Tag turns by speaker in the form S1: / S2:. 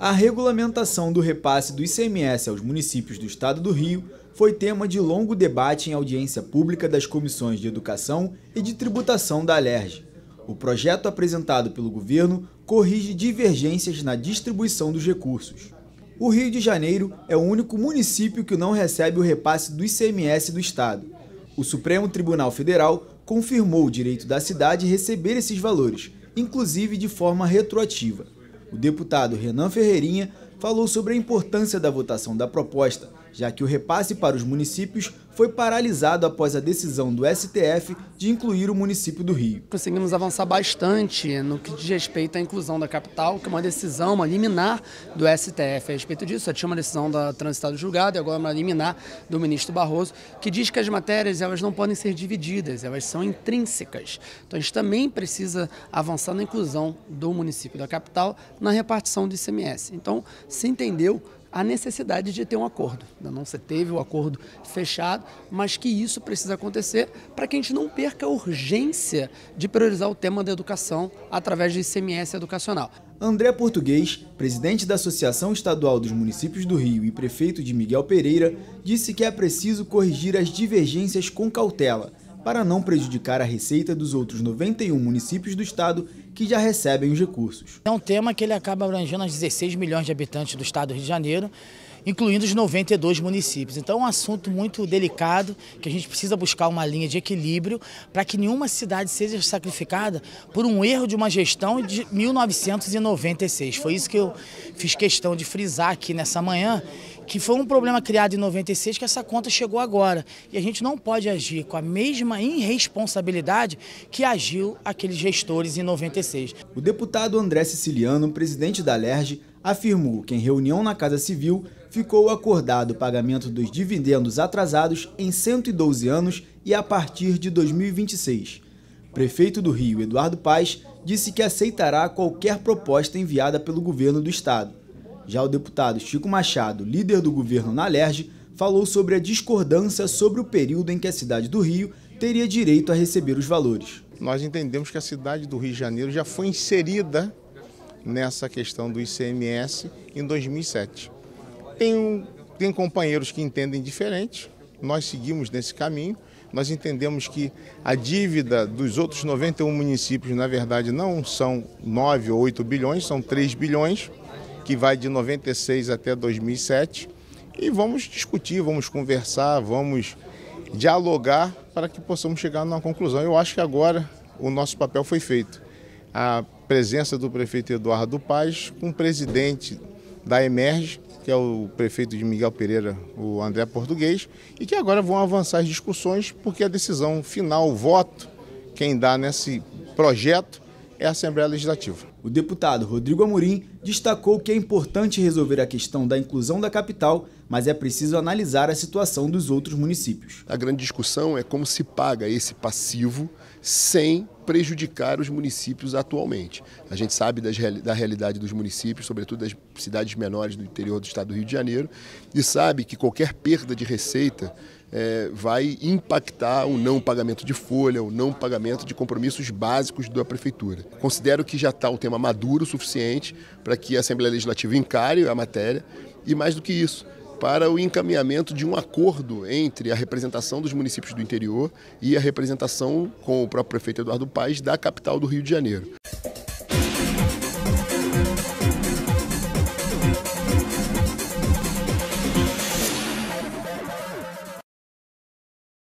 S1: A regulamentação do repasse do ICMS aos municípios do Estado do Rio foi tema de longo debate em audiência pública das comissões de Educação e de Tributação da Alerj. O projeto apresentado pelo governo corrige divergências na distribuição dos recursos. O Rio de Janeiro é o único município que não recebe o repasse do ICMS do Estado. O Supremo Tribunal Federal confirmou o direito da cidade receber esses valores, inclusive de forma retroativa. O deputado Renan Ferreirinha falou sobre a importância da votação da proposta já que o repasse para os municípios foi paralisado após a decisão do STF de incluir o município do Rio.
S2: Conseguimos avançar bastante no que diz respeito à inclusão da capital, que é uma decisão, uma liminar do STF. A respeito disso, tinha uma decisão da transitada julgada e agora uma liminar do ministro Barroso, que diz que as matérias elas não podem ser divididas, elas são intrínsecas. Então a gente também precisa avançar na inclusão do município da capital na repartição do ICMS. Então se entendeu a necessidade de ter um acordo. Ainda né? não se teve o acordo fechado, mas que isso precisa acontecer para que a gente não perca a urgência de priorizar o tema da educação através de ICMS educacional. André Português,
S1: presidente da Associação Estadual dos Municípios do Rio e prefeito de Miguel Pereira, disse que é preciso corrigir as divergências com cautela para não prejudicar a receita dos outros
S3: 91 municípios do estado que já recebem os recursos. É um tema que ele acaba abrangendo as 16 milhões de habitantes do estado do Rio de Janeiro incluindo os 92 municípios. Então é um assunto muito delicado, que a gente precisa buscar uma linha de equilíbrio para que nenhuma cidade seja sacrificada por um erro de uma gestão de 1996. Foi isso que eu fiz questão de frisar aqui nessa manhã, que foi um problema criado em 96 que essa conta chegou agora. E a gente não pode agir com a mesma irresponsabilidade que agiu aqueles gestores em 96. O deputado André Siciliano, presidente da LERJ,
S1: afirmou que, em reunião na Casa Civil, ficou acordado o pagamento dos dividendos atrasados em 112 anos e a partir de 2026. Prefeito do Rio, Eduardo Paes, disse que aceitará qualquer proposta enviada pelo governo do estado. Já o deputado Chico Machado, líder do governo na Alerj, falou sobre a
S4: discordância sobre o período em que a cidade do Rio teria direito a receber os valores. Nós entendemos que a cidade do Rio de Janeiro já foi inserida nessa questão do ICMS em 2007. Tem, um, tem companheiros que entendem diferente, nós seguimos nesse caminho. Nós entendemos que a dívida dos outros 91 municípios, na verdade, não são 9 ou 8 bilhões, são 3 bilhões, que vai de 96 até 2007. E vamos discutir, vamos conversar, vamos dialogar para que possamos chegar a uma conclusão. Eu acho que agora o nosso papel foi feito. A presença do prefeito Eduardo Paz com o presidente da Emerge, que é o prefeito de Miguel Pereira, o André Português, e que agora vão avançar as discussões, porque a decisão final, o voto, quem dá nesse projeto é a Assembleia Legislativa. O deputado Rodrigo Amorim destacou que é
S1: importante resolver a questão da inclusão da capital mas é preciso analisar a situação dos
S5: outros municípios. A grande discussão é como se paga esse passivo sem prejudicar os municípios atualmente. A gente sabe das, da realidade dos municípios, sobretudo das cidades menores do interior do estado do Rio de Janeiro, e sabe que qualquer perda de receita é, vai impactar o não pagamento de folha, o não pagamento de compromissos básicos da prefeitura. Considero que já está o tema maduro o suficiente para que a Assembleia Legislativa encare a matéria e mais do que isso, para o encaminhamento de um acordo entre a representação dos municípios do interior e a representação com o próprio prefeito Eduardo Paes da capital do Rio de Janeiro.